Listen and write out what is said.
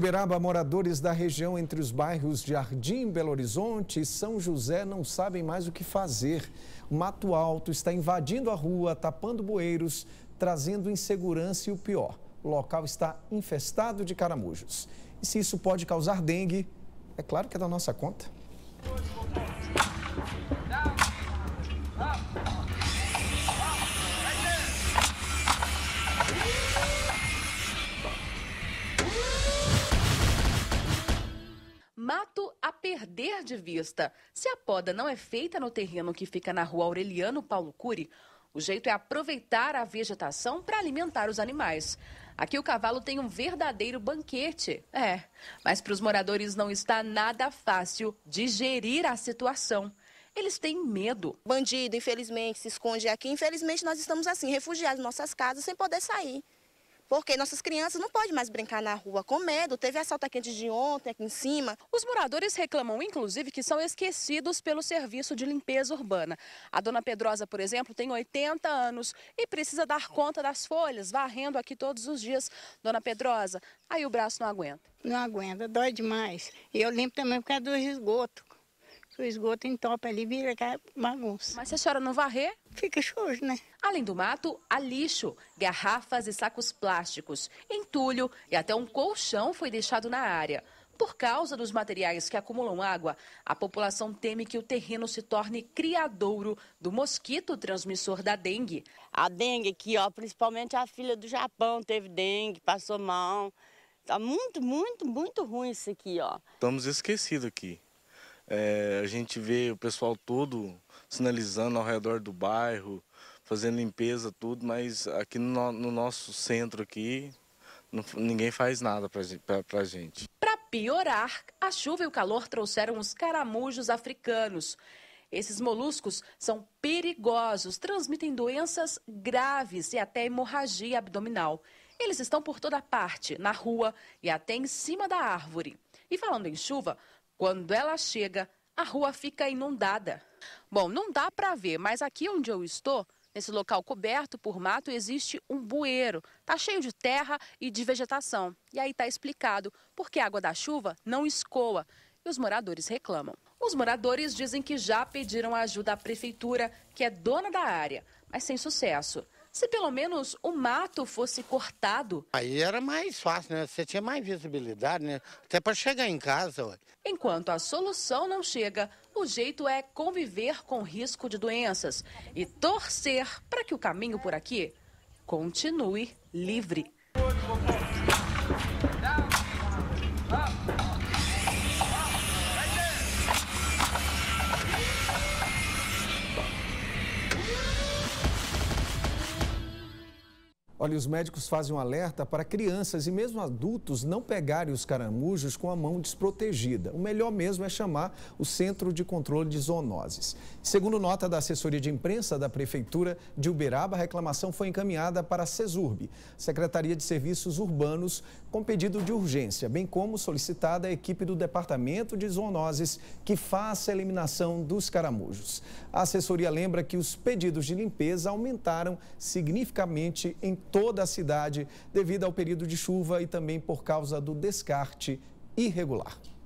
Uberaba, moradores da região entre os bairros Jardim, Belo Horizonte e São José não sabem mais o que fazer. O Mato Alto está invadindo a rua, tapando bueiros, trazendo insegurança e o pior, o local está infestado de caramujos. E se isso pode causar dengue, é claro que é da nossa conta. perder de vista. Se a poda não é feita no terreno que fica na rua Aureliano Paulo Cury, o jeito é aproveitar a vegetação para alimentar os animais. Aqui o cavalo tem um verdadeiro banquete. É, mas para os moradores não está nada fácil digerir a situação. Eles têm medo. Bandido, infelizmente, se esconde aqui. Infelizmente, nós estamos assim, refugiados em nossas casas, sem poder sair porque nossas crianças não podem mais brincar na rua com medo. Teve assalto aqui antes de ontem, aqui em cima. Os moradores reclamam, inclusive, que são esquecidos pelo serviço de limpeza urbana. A dona Pedrosa, por exemplo, tem 80 anos e precisa dar conta das folhas, varrendo aqui todos os dias. Dona Pedrosa, aí o braço não aguenta. Não aguenta, dói demais. E eu limpo também por causa do esgoto que o esgoto entope ali, vira bagunça. Mas se a senhora não varrer? Fica sujo, né? Além do mato, há lixo, garrafas e sacos plásticos, entulho e até um colchão foi deixado na área. Por causa dos materiais que acumulam água, a população teme que o terreno se torne criadouro do mosquito transmissor da dengue. A dengue aqui, ó, principalmente a filha do Japão teve dengue, passou mal. Tá muito, muito, muito ruim isso aqui, ó. Estamos esquecidos aqui. É, a gente vê o pessoal todo sinalizando ao redor do bairro, fazendo limpeza, tudo, mas aqui no, no nosso centro aqui, não, ninguém faz nada para a gente. Para piorar, a chuva e o calor trouxeram os caramujos africanos. Esses moluscos são perigosos, transmitem doenças graves e até hemorragia abdominal. Eles estão por toda parte, na rua e até em cima da árvore. E falando em chuva, quando ela chega, a rua fica inundada. Bom, não dá para ver, mas aqui onde eu estou, nesse local coberto por mato, existe um bueiro. Tá cheio de terra e de vegetação. E aí tá explicado porque a água da chuva não escoa e os moradores reclamam. Os moradores dizem que já pediram ajuda à prefeitura, que é dona da área, mas sem sucesso. Se pelo menos o mato fosse cortado. Aí era mais fácil, né? Você tinha mais visibilidade, né? Até para chegar em casa. Ué. Enquanto a solução não chega, o jeito é conviver com o risco de doenças e torcer para que o caminho por aqui continue livre Olha, os médicos fazem um alerta para crianças e mesmo adultos não pegarem os caramujos com a mão desprotegida. O melhor mesmo é chamar o Centro de Controle de Zoonoses. Segundo nota da assessoria de imprensa da Prefeitura de Uberaba, a reclamação foi encaminhada para a CESURB, Secretaria de Serviços Urbanos, com pedido de urgência, bem como solicitada a equipe do Departamento de Zoonoses que faça a eliminação dos caramujos. A assessoria lembra que os pedidos de limpeza aumentaram significativamente em toda a cidade devido ao período de chuva e também por causa do descarte irregular.